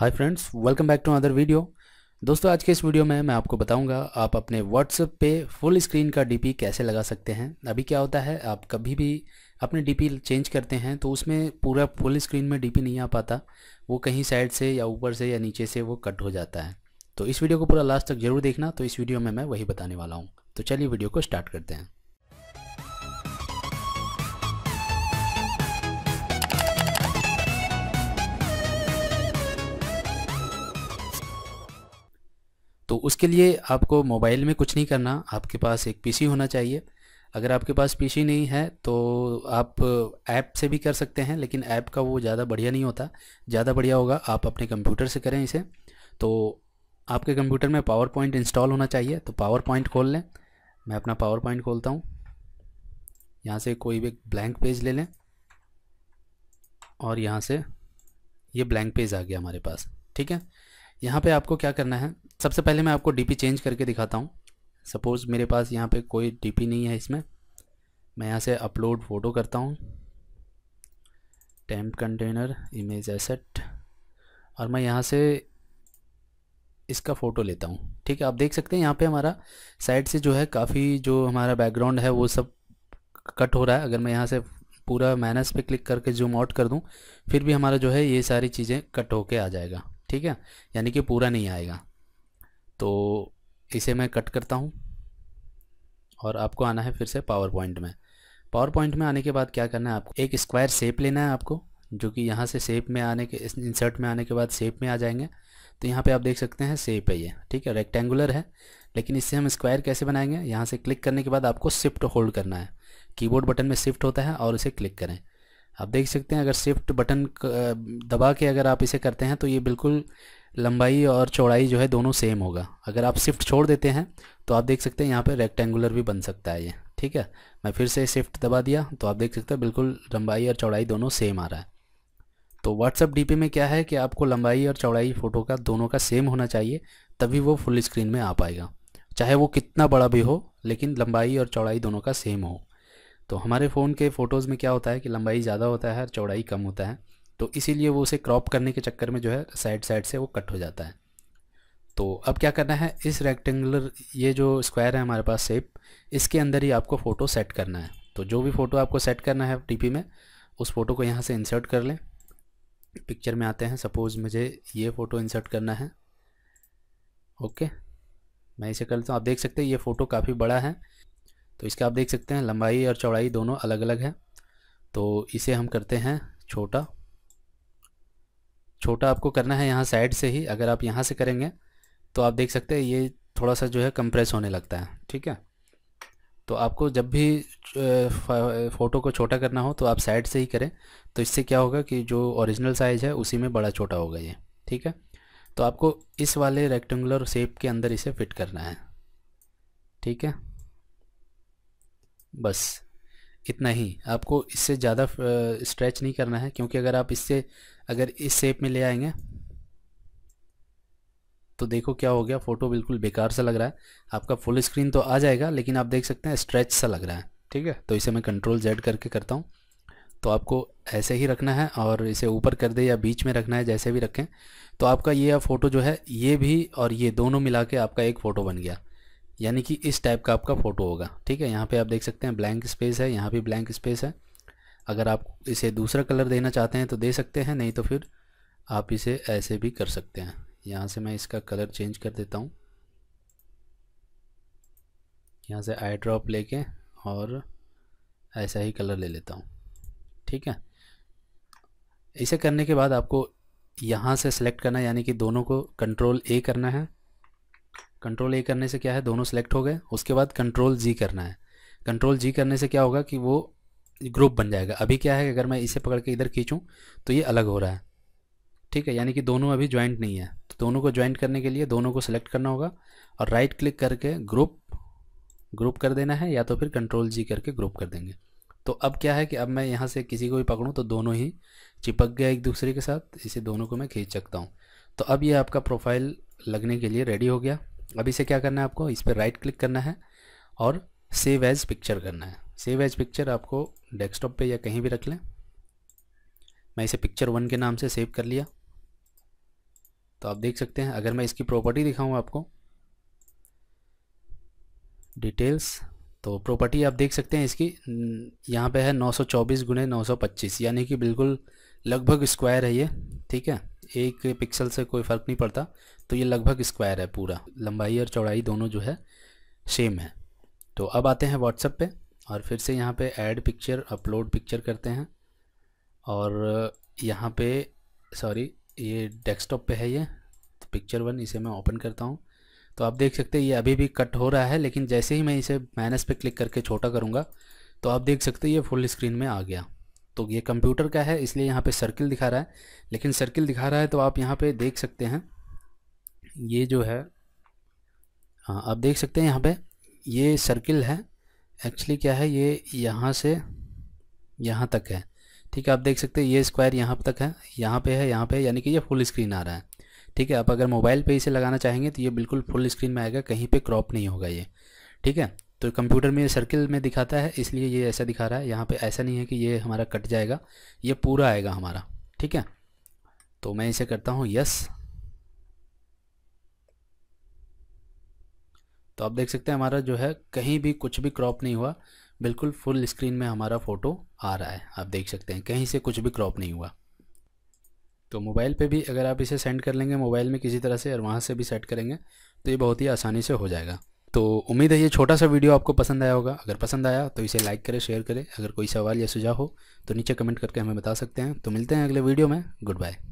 hi friends welcome back to another video दोस्तों आज के इस वीडियो में मैं आपको बताऊंगा आप अपने व्हाट्सएप पे फुल स्क्रीन का डीपी कैसे लगा सकते हैं अभी क्या होता है आप कभी भी अपने डीपी चेंज करते हैं तो उसमें पूरा फुल स्क्रीन में डीपी नहीं आ पाता वो कहीं साइड से या ऊपर से या नीचे से वो कट हो जाता है तो इस वीडियो को पूरा लास्ट तक जरूर देखना तो इस वीडियो में मैं वही बताने वाला हूँ तो चलिए वीडियो को स्टार्ट करते हैं तो उसके लिए आपको मोबाइल में कुछ नहीं करना आपके पास एक पीसी होना चाहिए अगर आपके पास पीसी नहीं है तो आप ऐप से भी कर सकते हैं लेकिन ऐप का वो ज़्यादा बढ़िया नहीं होता ज़्यादा बढ़िया होगा आप अपने कंप्यूटर से करें इसे तो आपके कंप्यूटर में पावर पॉइंट इंस्टॉल होना चाहिए तो पावर पॉइंट खोल लें मैं अपना पावर पॉइंट खोलता हूँ यहाँ से कोई भी ब्लैंक पेज ले लें और यहाँ से ये ब्लैंक पेज आ गया हमारे पास ठीक है यहाँ पे आपको क्या करना है सबसे पहले मैं आपको डीपी चेंज करके दिखाता हूँ सपोज़ मेरे पास यहाँ पे कोई डीपी नहीं है इसमें मैं यहाँ से अपलोड फ़ोटो करता हूँ टेम्प कंटेनर इमेज एसेट और मैं यहाँ से इसका फ़ोटो लेता हूँ ठीक है आप देख सकते हैं यहाँ पे हमारा साइड से जो है काफ़ी जो हमारा बैकग्राउंड है वो सब कट हो रहा है अगर मैं यहाँ से पूरा माइनस पे क्लिक करके जूम आउट कर दूँ फिर भी हमारा जो है ये सारी चीज़ें कट होके आ जाएगा ठीक है यानी कि पूरा नहीं आएगा तो इसे मैं कट करता हूँ और आपको आना है फिर से पावर पॉइंट में पावर पॉइंट में आने के बाद क्या करना है आपको एक स्क्वायर शेप लेना है आपको जो कि यहाँ से शेप में आने के इंसर्ट में आने के बाद शेप में आ जाएंगे तो यहाँ पे आप देख सकते हैं शेप है ये ठीक है रेक्टेंगुलर है लेकिन इससे हम स्क्वायर कैसे बनाएंगे यहाँ से क्लिक करने के बाद आपको शिफ्ट होल्ड करना है कीबोर्ड बटन में शिफ्ट होता है और इसे क्लिक करें आप देख सकते हैं अगर शिफ्ट बटन दबा के अगर आप इसे करते हैं तो ये बिल्कुल लंबाई और चौड़ाई जो है दोनों सेम होगा अगर आप शिफ्ट छोड़ देते हैं तो आप देख सकते हैं यहाँ पर रेक्टेंगुलर भी बन सकता है ये ठीक है मैं फिर से शिफ्ट दबा दिया तो आप देख सकते हैं बिल्कुल लंबाई और चौड़ाई दोनों सेम आ रहा है तो व्हाट्सअप डी में क्या है कि आपको लंबाई और चौड़ाई फ़ोटो का दोनों का सेम होना चाहिए तभी वो फुल स्क्रीन में आ पाएगा चाहे वो कितना बड़ा भी हो लेकिन लंबाई और चौड़ाई दोनों का सेम हो तो हमारे फ़ोन के फ़ोटोज़ में क्या होता है कि लंबाई ज़्यादा होता है और चौड़ाई कम होता है तो इसीलिए वो उसे क्रॉप करने के चक्कर में जो है साइड साइड से वो कट हो जाता है तो अब क्या करना है इस रेक्टेंगुलर ये जो स्क्वायर है हमारे पास शेप इसके अंदर ही आपको फ़ोटो सेट करना है तो जो भी फ़ोटो आपको सेट करना है टी में उस फ़ोटो को यहाँ से इंसर्ट कर लें पिक्चर में आते हैं सपोज़ मुझे ये फ़ोटो इंसर्ट करना है ओके मैं इसे कर लेता हूँ आप देख सकते हैं ये फ़ोटो काफ़ी बड़ा है तो इसका आप देख सकते हैं लंबाई और चौड़ाई दोनों अलग अलग है तो इसे हम करते हैं छोटा छोटा आपको करना है यहाँ साइड से ही अगर आप यहाँ से करेंगे तो आप देख सकते हैं ये थोड़ा सा जो है कंप्रेस होने लगता है ठीक है तो आपको जब भी फ़ोटो को छोटा करना हो तो आप साइड से ही करें तो इससे क्या होगा कि जो ओरिजिनल साइज़ है उसी में बड़ा छोटा होगा ये ठीक है तो आपको इस वाले रेक्टेंगुलर शेप के अंदर इसे फिट करना है ठीक है बस इतना ही आपको इससे ज़्यादा स्ट्रेच नहीं करना है क्योंकि अगर आप इससे अगर इस शेप में ले आएंगे तो देखो क्या हो गया फ़ोटो बिल्कुल बेकार सा लग रहा है आपका फुल स्क्रीन तो आ जाएगा लेकिन आप देख सकते हैं स्ट्रेच सा लग रहा है ठीक है तो इसे मैं कंट्रोल जेड करके करता हूँ तो आपको ऐसे ही रखना है और इसे ऊपर कर दे या बीच में रखना है जैसे भी रखें तो आपका ये फ़ोटो जो है ये भी और ये दोनों मिला के आपका एक फ़ोटो बन गया यानी कि इस टाइप का आपका फ़ोटो होगा ठीक है यहाँ पे आप देख सकते हैं ब्लैंक स्पेस है यहाँ भी ब्लैंक स्पेस है अगर आप इसे दूसरा कलर देना चाहते हैं तो दे सकते हैं नहीं तो फिर आप इसे ऐसे भी कर सकते हैं यहाँ से मैं इसका कलर चेंज कर देता हूँ यहाँ से आई ड्रॉप लेके और ऐसा ही कलर ले लेता हूँ ठीक है इसे करने के बाद आपको यहाँ से सेलेक्ट करना यानी कि दोनों को कंट्रोल ए करना है कंट्रोल ए करने से क्या है दोनों सेलेक्ट हो गए उसके बाद कंट्रोल जी करना है कंट्रोल जी करने से क्या होगा कि वो ग्रुप बन जाएगा अभी क्या है अगर मैं इसे पकड़ के इधर खींचूँ तो ये अलग हो रहा है ठीक है यानी कि दोनों अभी ज्वाइंट नहीं है तो दोनों को ज्वाइंट करने के लिए दोनों को सिलेक्ट करना होगा और राइट क्लिक करके ग्रुप ग्रुप कर देना है या तो फिर कंट्रोल जी करके ग्रुप कर देंगे तो अब क्या है कि अब मैं यहाँ से किसी को भी पकड़ूँ तो दोनों ही चिपक गया एक दूसरे के साथ इसे दोनों को मैं खींच सकता हूँ तो अब ये आपका प्रोफाइल लगने के लिए रेडी हो गया अब इसे क्या करना है आपको इस पर राइट क्लिक करना है और सेव एज पिक्चर करना है सेव एज पिक्चर आपको डेस्कटॉप पे या कहीं भी रख लें मैं इसे पिक्चर वन के नाम से सेव कर लिया तो आप देख सकते हैं अगर मैं इसकी प्रॉपर्टी दिखाऊँ आपको डिटेल्स तो प्रॉपर्टी आप देख सकते हैं इसकी यहाँ पे है 924 सौ गुने नौ यानी कि बिल्कुल लगभग स्क्वायर है ये ठीक है एक पिक्सल से कोई फ़र्क नहीं पड़ता तो ये लगभग स्क्वायर है पूरा लंबाई और चौड़ाई दोनों जो है सेम है तो अब आते हैं व्हाट्सएप पे और फिर से यहाँ पे ऐड पिक्चर अपलोड पिक्चर करते हैं और यहाँ पे सॉरी ये डेस्कटॉप पे है ये तो पिक्चर वन इसे मैं ओपन करता हूँ तो आप देख सकते हैं ये अभी भी कट हो रहा है लेकिन जैसे ही मैं इसे माइनस पे क्लिक करके छोटा करूँगा तो आप देख सकते हैं ये फुल स्क्रीन में आ गया तो ये कंप्यूटर का है इसलिए यहाँ पे सर्किल दिखा रहा है लेकिन सर्किल दिखा रहा है तो आप यहाँ पे देख सकते हैं ये जो है हाँ आप देख सकते हैं यहाँ पे ये सर्किल है एक्चुअली क्या है ये यहाँ से यहाँ तक है ठीक है आप देख सकते हैं ये स्क्वायर यहाँ तक है यहाँ पे है यहाँ पे यानी कि ये फुल स्क्रीन आ रहा है ठीक है आप अगर मोबाइल पे इसे लगाना चाहेंगे तो ये बिल्कुल फुल स्क्रीन में आएगा कहीं पे क्रॉप नहीं होगा ये ठीक है तो कंप्यूटर में ये सर्किल में दिखाता है इसलिए ये ऐसा दिखा रहा है यहाँ पे ऐसा नहीं है कि ये हमारा कट जाएगा ये पूरा आएगा हमारा ठीक है तो मैं इसे करता हूँ यस तो आप देख सकते हैं हमारा जो है कहीं भी कुछ भी क्रॉप नहीं हुआ बिल्कुल फुल स्क्रीन में हमारा फ़ोटो आ रहा है आप देख सकते हैं कहीं से कुछ भी क्रॉप नहीं हुआ तो मोबाइल पे भी अगर आप इसे सेंड कर लेंगे मोबाइल में किसी तरह से और वहाँ से भी सेट करेंगे तो ये बहुत ही आसानी से हो जाएगा तो उम्मीद है ये छोटा सा वीडियो आपको पसंद आया होगा अगर पसंद आया तो इसे लाइक करें शेयर करें अगर कोई सवाल या सुझाव हो तो नीचे कमेंट करके हमें बता सकते हैं तो मिलते हैं अगले वीडियो में गुड बाय